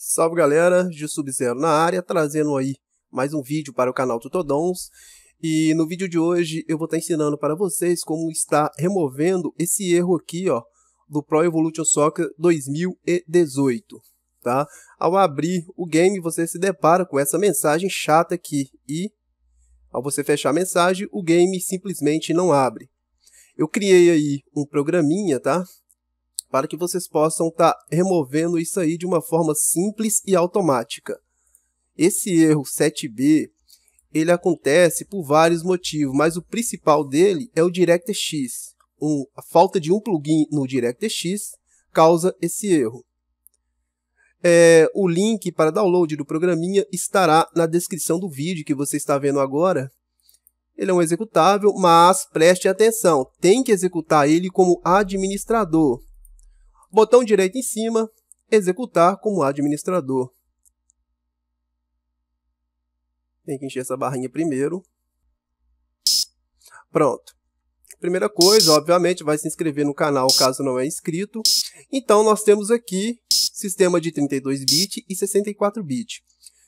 Salve galera, de Sub-Zero na área, trazendo aí mais um vídeo para o canal Tutodons. E no vídeo de hoje eu vou estar ensinando para vocês como está removendo esse erro aqui, ó, do Pro Evolution Soccer 2018, tá? Ao abrir o game, você se depara com essa mensagem chata aqui e ao você fechar a mensagem, o game simplesmente não abre. Eu criei aí um programinha, tá? para que vocês possam estar tá removendo isso aí de uma forma simples e automática. Esse erro 7B ele acontece por vários motivos, mas o principal dele é o DirectX. Um, a falta de um plugin no DirectX causa esse erro. É, o link para download do programinha estará na descrição do vídeo que você está vendo agora. Ele é um executável, mas preste atenção, tem que executar ele como administrador botão direito em cima, executar como administrador. Tem que encher essa barrinha primeiro. Pronto. Primeira coisa, obviamente, vai se inscrever no canal caso não é inscrito. Então, nós temos aqui sistema de 32-bit e 64-bit.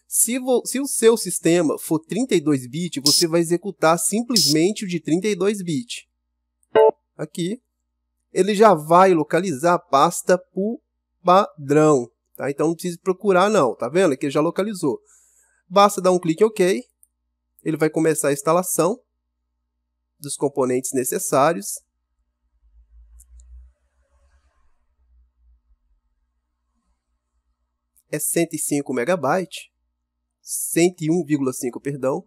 Se, se, o seu sistema for 32-bit, você vai executar simplesmente o de 32-bit. Aqui ele já vai localizar a pasta por padrão. Tá? Então não precisa procurar não, tá vendo? Aqui ele já localizou. Basta dar um clique em OK, ele vai começar a instalação dos componentes necessários. É 105 MB. 101,5, perdão,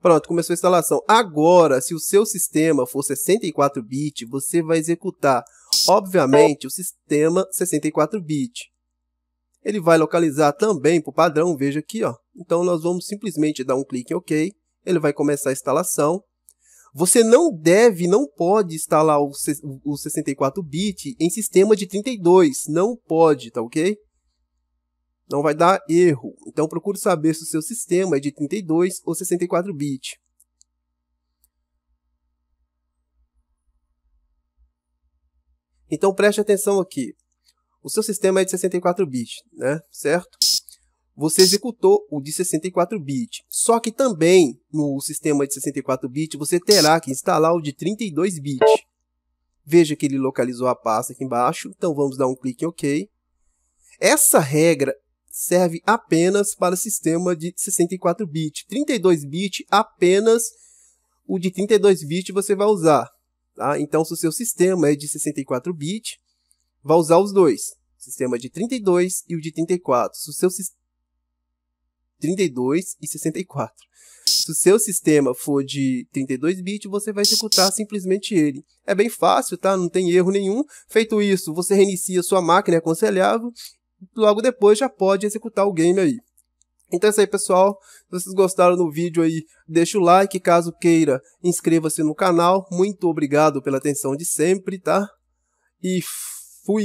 Pronto, começou a instalação. Agora, se o seu sistema for 64 bit, você vai executar, obviamente, o sistema 64 bit. Ele vai localizar também para o padrão, veja aqui, ó. Então nós vamos simplesmente dar um clique em OK. Ele vai começar a instalação. Você não deve, não pode instalar o 64 bit em sistema de 32, não pode, tá OK? não vai dar erro. Então procure saber se o seu sistema é de 32 ou 64 bits. Então preste atenção aqui. O seu sistema é de 64 bits, né? Certo? Você executou o de 64 bits. Só que também no sistema de 64 bits você terá que instalar o de 32 bits. Veja que ele localizou a pasta aqui embaixo, então vamos dar um clique em OK. Essa regra serve apenas para sistema de 64 bits. 32 bits apenas o de 32 bits você vai usar. Tá? Então, se o seu sistema é de 64 bits, vai usar os dois. O sistema de 32 e o de 34. Se o seu 32 e 64. Se o seu sistema for de 32 bits, você vai executar simplesmente ele. É bem fácil, tá? Não tem erro nenhum. Feito isso, você reinicia sua máquina, é aconselhável, logo depois já pode executar o game aí. Então é isso aí, pessoal. Se vocês gostaram do vídeo aí, deixa o like. Caso queira, inscreva-se no canal. Muito obrigado pela atenção de sempre, tá? E fui!